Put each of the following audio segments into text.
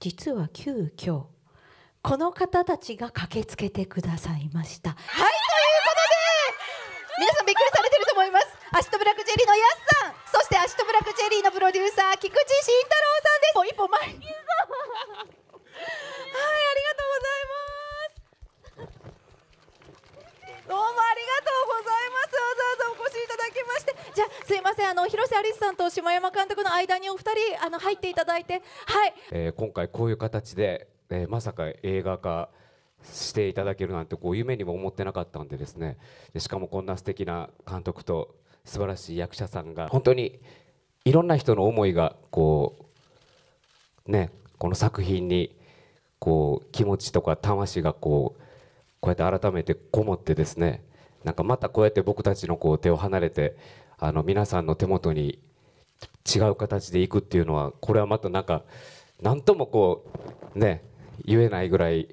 実は急遽この方たちが駆けつけてくださいました。はいということで皆さんびっくりされてると思います。アシトブラックジェリーの矢あの広瀬アリスさんと下山監督の間にお二人あの入っていただいて、はい。えー、今回こういう形で、えー、まさか映画化していただけるなんてこう夢にも思ってなかったんでですね。でしかもこんな素敵な監督と素晴らしい役者さんが本当にいろんな人の思いがこうねこの作品にこう気持ちとか魂がこうこうやって改めてこもってですねなんかまたこうやって僕たちのこう手を離れてあの皆さんの手元に違う形でいくっていうのはこれはまたなんか何ともこうね言えないぐらい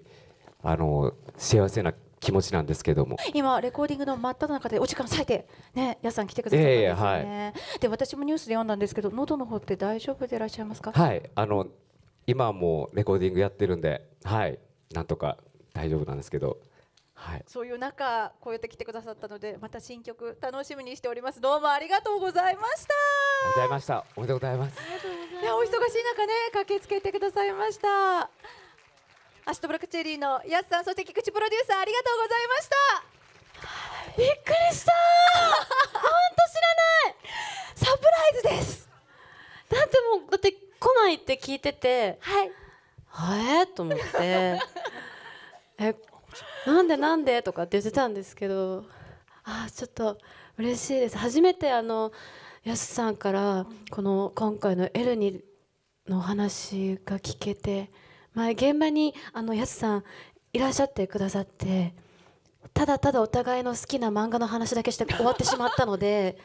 あの幸せな気持ちなんですけども今レコーディングの真っ只中でお時間割いてね皆さん来てくださったんですよね、はい、で私もニュースで読んだんですけど喉の方って大丈夫でいらっしゃいますかはいあの今もレコーディングやってるんではいなんとか大丈夫なんですけどはい、そういう中こうやって来てくださったのでまた新曲楽しみにしておりますどうもありがとうございましたありがとうございましたおめでとうございますいやお忙しい中ね駆けつけてくださいましたアストブラックチェリーのやすさんそして菊池プロデューサーありがとうございましたびっくりした本当知らないサプライズですだってもうだって来ないって聞いててはいえー、と思ってえ なんでなんでとかって言ってたんですけどあちょっと嬉しいです初めてあのやすさんからこの今回の「エルニ」の話が聞けて前現場にあのやすさんいらっしゃってくださってただただお互いの好きな漫画の話だけして終わってしまったので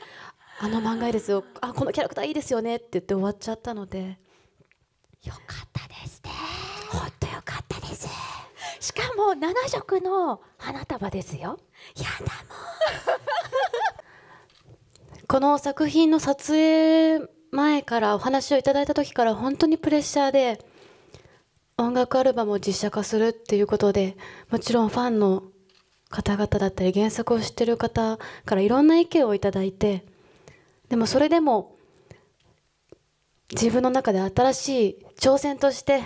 あの漫画絵ですよあこのキャラクターいいですよねって言って終わっちゃったのでよかったしかも7色の花束ですよやだもう この作品の撮影前からお話をいただいた時から本当にプレッシャーで音楽アルバムを実写化するっていうことでもちろんファンの方々だったり原作を知ってる方からいろんな意見をいただいてでもそれでも自分の中で新しい挑戦として、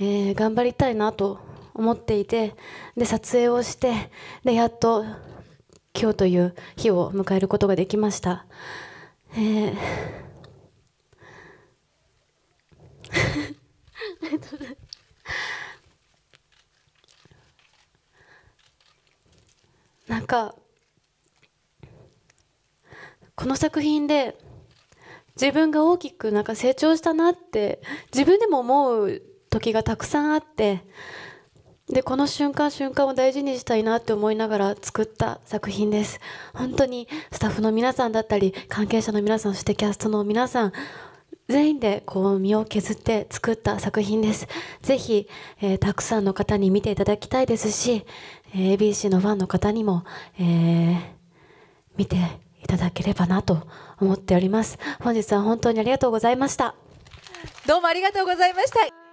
えー、頑張りたいなと思っていてで撮影をしてでやっと今日という日を迎えることができました。えー なんかこの作品で自分が大きくなんか成長したなって自分でも思う時がたくさんあってでこの瞬間瞬間を大事にしたいなって思いながら作った作品です本当にスタッフの皆さんだったり関係者の皆さんそしてキャストの皆さん全員でこう身を削って作った作品です。是非、えー、たくさんの方に見ていただきたいですし、えー、ABC のファンの方にも、えー、見ていただければなと思っております。本日は本当にありがとうございました。どうもありがとうございました。